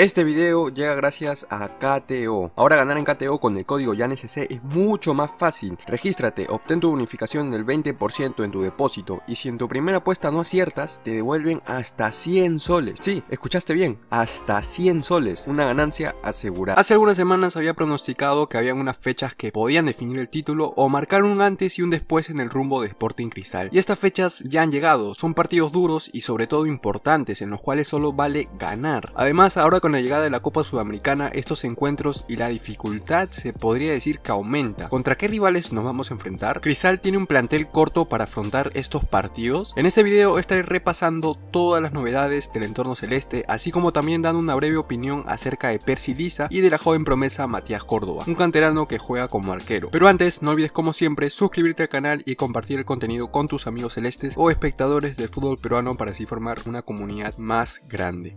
Este video llega gracias a KTO. Ahora ganar en KTO con el código YANSC es mucho más fácil. Regístrate, obtén tu bonificación del 20% en tu depósito y si en tu primera apuesta no aciertas, te devuelven hasta 100 soles. Sí, escuchaste bien, hasta 100 soles, una ganancia asegurada. Hace algunas semanas había pronosticado que habían unas fechas que podían definir el título o marcar un antes y un después en el rumbo de Sporting Cristal. Y estas fechas ya han llegado, son partidos duros y sobre todo importantes en los cuales solo vale ganar. Además, ahora con con la llegada de la Copa Sudamericana, estos encuentros y la dificultad se podría decir que aumenta. ¿Contra qué rivales nos vamos a enfrentar? Cristal tiene un plantel corto para afrontar estos partidos. En este video estaré repasando todas las novedades del entorno celeste, así como también dando una breve opinión acerca de Percy y de la joven promesa Matías Córdoba, un canterano que juega como arquero. Pero antes, no olvides como siempre suscribirte al canal y compartir el contenido con tus amigos celestes o espectadores del fútbol peruano para así formar una comunidad más grande.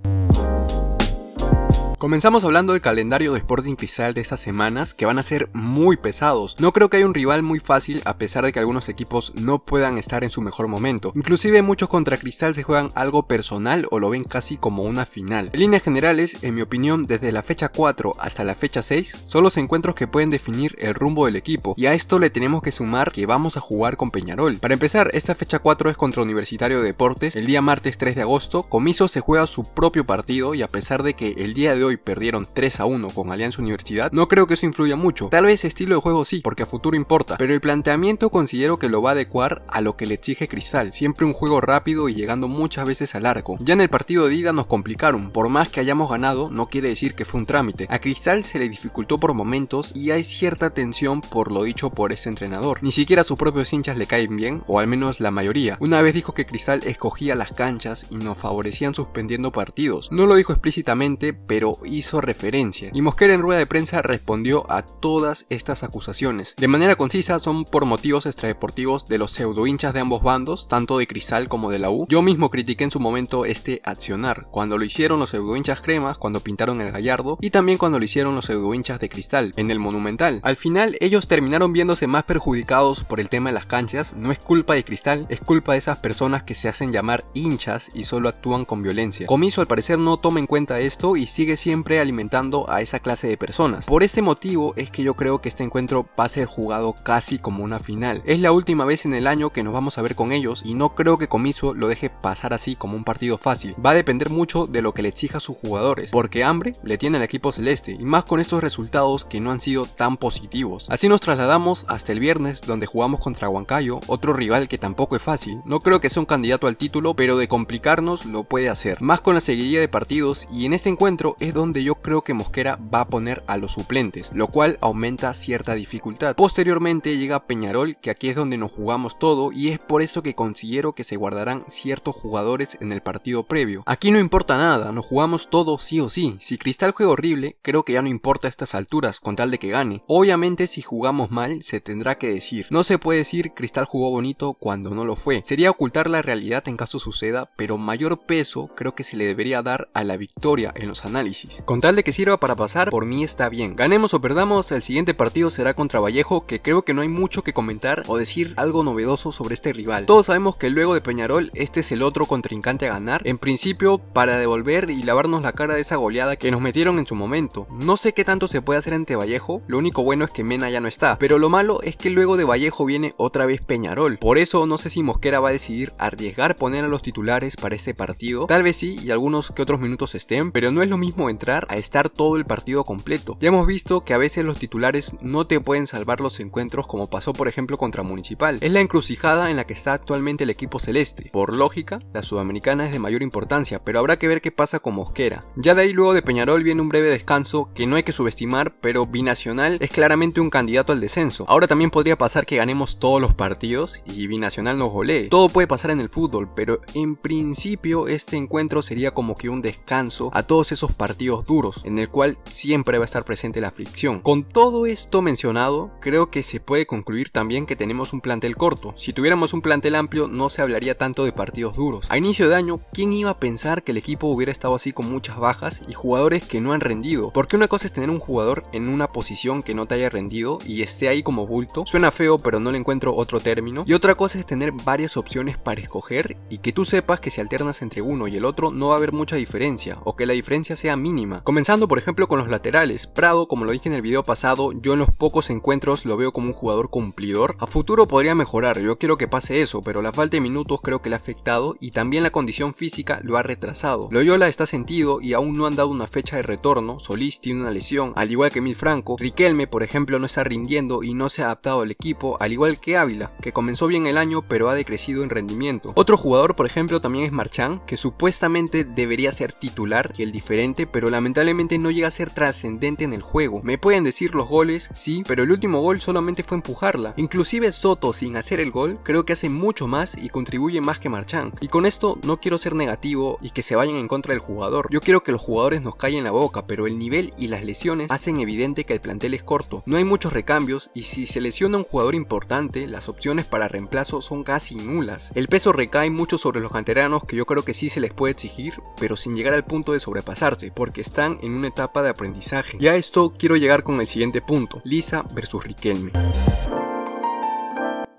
Comenzamos hablando del calendario de Sporting Cristal de estas semanas que van a ser muy pesados. No creo que haya un rival muy fácil a pesar de que algunos equipos no puedan estar en su mejor momento. Inclusive muchos contra Cristal se juegan algo personal o lo ven casi como una final. En líneas generales, en mi opinión, desde la fecha 4 hasta la fecha 6 son los encuentros que pueden definir el rumbo del equipo y a esto le tenemos que sumar que vamos a jugar con Peñarol. Para empezar, esta fecha 4 es contra Universitario de Deportes. El día martes 3 de agosto, Comiso se juega su propio partido y a pesar de que el día de hoy y perdieron 3 a 1 con Alianza Universidad, no creo que eso influya mucho. Tal vez estilo de juego sí, porque a futuro importa, pero el planteamiento considero que lo va a adecuar a lo que le exige Cristal, siempre un juego rápido y llegando muchas veces al arco. Ya en el partido de ida nos complicaron, por más que hayamos ganado, no quiere decir que fue un trámite. A Cristal se le dificultó por momentos y hay cierta tensión por lo dicho por este entrenador. Ni siquiera a sus propios hinchas le caen bien, o al menos la mayoría. Una vez dijo que Cristal escogía las canchas y nos favorecían suspendiendo partidos. No lo dijo explícitamente, pero hizo referencia. Y Mosquera en rueda de prensa respondió a todas estas acusaciones. De manera concisa son por motivos extradeportivos de los pseudo hinchas de ambos bandos, tanto de Cristal como de la U. Yo mismo critiqué en su momento este accionar, cuando lo hicieron los pseudo hinchas cremas, cuando pintaron el gallardo y también cuando lo hicieron los pseudo hinchas de Cristal, en el Monumental. Al final ellos terminaron viéndose más perjudicados por el tema de las canchas, no es culpa de Cristal, es culpa de esas personas que se hacen llamar hinchas y solo actúan con violencia. Comiso al parecer no toma en cuenta esto y sigue siendo alimentando a esa clase de personas. Por este motivo es que yo creo que este encuentro va a ser jugado casi como una final. Es la última vez en el año que nos vamos a ver con ellos y no creo que Comiso lo deje pasar así como un partido fácil. Va a depender mucho de lo que le exija a sus jugadores, porque hambre le tiene el equipo celeste y más con estos resultados que no han sido tan positivos. Así nos trasladamos hasta el viernes donde jugamos contra Huancayo, otro rival que tampoco es fácil. No creo que sea un candidato al título, pero de complicarnos lo puede hacer. Más con la seguidilla de partidos y en este encuentro es donde yo creo que Mosquera va a poner a los suplentes, lo cual aumenta cierta dificultad. Posteriormente llega Peñarol, que aquí es donde nos jugamos todo y es por eso que considero que se guardarán ciertos jugadores en el partido previo. Aquí no importa nada, nos jugamos todo sí o sí. Si Cristal juega horrible, creo que ya no importa a estas alturas con tal de que gane. Obviamente si jugamos mal se tendrá que decir. No se puede decir Cristal jugó bonito cuando no lo fue. Sería ocultar la realidad en caso suceda, pero mayor peso creo que se le debería dar a la victoria en los análisis. Con tal de que sirva para pasar, por mí está bien. Ganemos o perdamos, el siguiente partido será contra Vallejo, que creo que no hay mucho que comentar o decir algo novedoso sobre este rival. Todos sabemos que luego de Peñarol, este es el otro contrincante a ganar, en principio para devolver y lavarnos la cara de esa goleada que nos metieron en su momento. No sé qué tanto se puede hacer ante Vallejo, lo único bueno es que Mena ya no está, pero lo malo es que luego de Vallejo viene otra vez Peñarol, por eso no sé si Mosquera va a decidir arriesgar poner a los titulares para este partido, tal vez sí y algunos que otros minutos estén, pero no es lo mismo entrar a estar todo el partido completo. Ya hemos visto que a veces los titulares no te pueden salvar los encuentros como pasó por ejemplo contra Municipal. Es la encrucijada en la que está actualmente el equipo celeste. Por lógica, la sudamericana es de mayor importancia, pero habrá que ver qué pasa con Mosquera. Ya de ahí luego de Peñarol viene un breve descanso que no hay que subestimar, pero Binacional es claramente un candidato al descenso. Ahora también podría pasar que ganemos todos los partidos y Binacional nos golee. Todo puede pasar en el fútbol, pero en principio este encuentro sería como que un descanso a todos esos partidos duros, en el cual siempre va a estar presente la fricción. Con todo esto mencionado, creo que se puede concluir también que tenemos un plantel corto. Si tuviéramos un plantel amplio, no se hablaría tanto de partidos duros. A inicio de año, ¿quién iba a pensar que el equipo hubiera estado así con muchas bajas y jugadores que no han rendido? Porque una cosa es tener un jugador en una posición que no te haya rendido y esté ahí como bulto. Suena feo, pero no le encuentro otro término. Y otra cosa es tener varias opciones para escoger y que tú sepas que si alternas entre uno y el otro no va a haber mucha diferencia o que la diferencia sea mínima Comenzando por ejemplo con los laterales, Prado como lo dije en el video pasado, yo en los pocos encuentros lo veo como un jugador cumplidor. A futuro podría mejorar, yo quiero que pase eso, pero la falta de minutos creo que le ha afectado y también la condición física lo ha retrasado. Loyola está sentido y aún no han dado una fecha de retorno, Solís tiene una lesión, al igual que Milfranco, Riquelme por ejemplo no está rindiendo y no se ha adaptado al equipo, al igual que Ávila, que comenzó bien el año pero ha decrecido en rendimiento. Otro jugador por ejemplo también es Marchán, que supuestamente debería ser titular y el diferente, pero pero lamentablemente no llega a ser trascendente en el juego. Me pueden decir los goles, sí, pero el último gol solamente fue empujarla. Inclusive Soto sin hacer el gol creo que hace mucho más y contribuye más que Marchán. Y con esto no quiero ser negativo y que se vayan en contra del jugador. Yo quiero que los jugadores nos callen la boca, pero el nivel y las lesiones hacen evidente que el plantel es corto. No hay muchos recambios y si se lesiona un jugador importante, las opciones para reemplazo son casi nulas. El peso recae mucho sobre los canteranos que yo creo que sí se les puede exigir, pero sin llegar al punto de sobrepasarse, porque que están en una etapa de aprendizaje. Y a esto quiero llegar con el siguiente punto, Lisa versus Riquelme.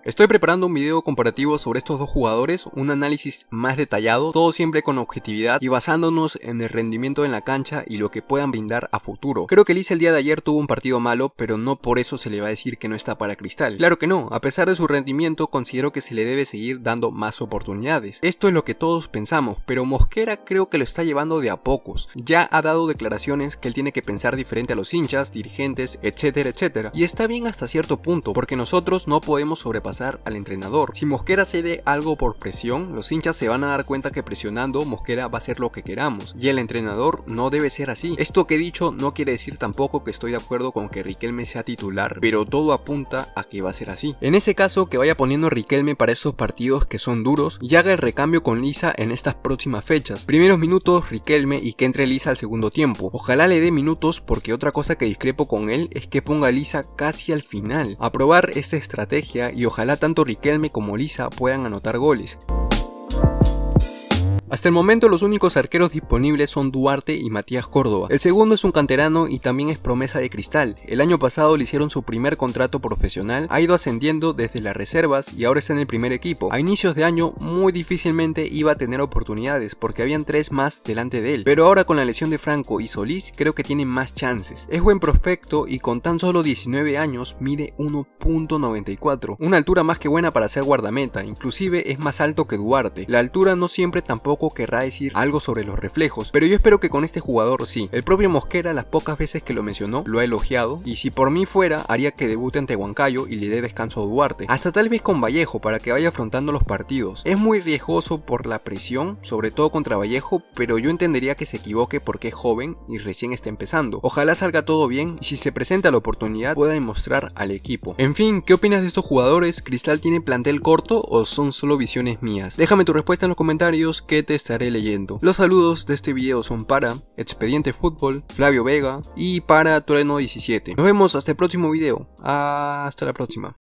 Estoy preparando un video comparativo sobre estos dos jugadores, un análisis más detallado, todo siempre con objetividad y basándonos en el rendimiento en la cancha y lo que puedan brindar a futuro. Creo que Liz el día de ayer tuvo un partido malo, pero no por eso se le va a decir que no está para Cristal. Claro que no, a pesar de su rendimiento considero que se le debe seguir dando más oportunidades. Esto es lo que todos pensamos, pero Mosquera creo que lo está llevando de a pocos. Ya ha dado declaraciones que él tiene que pensar diferente a los hinchas, dirigentes, etcétera, etcétera. Y está bien hasta cierto punto, porque nosotros no podemos sobrepasar al entrenador. Si Mosquera se dé algo por presión, los hinchas se van a dar cuenta que presionando Mosquera va a ser lo que queramos, y el entrenador no debe ser así. Esto que he dicho no quiere decir tampoco que estoy de acuerdo con que Riquelme sea titular, pero todo apunta a que va a ser así. En ese caso, que vaya poniendo Riquelme para esos partidos que son duros y haga el recambio con Lisa en estas próximas fechas. Primeros minutos Riquelme y que entre Lisa al segundo tiempo. Ojalá le dé minutos porque otra cosa que discrepo con él es que ponga Lisa casi al final. a probar esta estrategia y ojalá Ojalá tanto Riquelme como Lisa puedan anotar goles. Hasta el momento los únicos arqueros disponibles son Duarte y Matías Córdoba. El segundo es un canterano y también es promesa de cristal. El año pasado le hicieron su primer contrato profesional, ha ido ascendiendo desde las reservas y ahora está en el primer equipo. A inicios de año muy difícilmente iba a tener oportunidades porque habían tres más delante de él, pero ahora con la lesión de Franco y Solís creo que tiene más chances. Es buen prospecto y con tan solo 19 años mide 1.94, una altura más que buena para ser guardameta, inclusive es más alto que Duarte. La altura no siempre tampoco querrá decir algo sobre los reflejos, pero yo espero que con este jugador sí. El propio Mosquera las pocas veces que lo mencionó lo ha elogiado y si por mí fuera haría que debute ante Huancayo y le dé descanso a Duarte, hasta tal vez con Vallejo para que vaya afrontando los partidos. Es muy riesgoso por la presión, sobre todo contra Vallejo, pero yo entendería que se equivoque porque es joven y recién está empezando. Ojalá salga todo bien y si se presenta la oportunidad pueda demostrar al equipo. En fin, ¿qué opinas de estos jugadores? ¿Cristal tiene plantel corto o son solo visiones mías? Déjame tu respuesta en los comentarios, que te estaré leyendo. Los saludos de este video son para Expediente Fútbol, Flavio Vega y para Trueno17. Nos vemos hasta el próximo video. Hasta la próxima.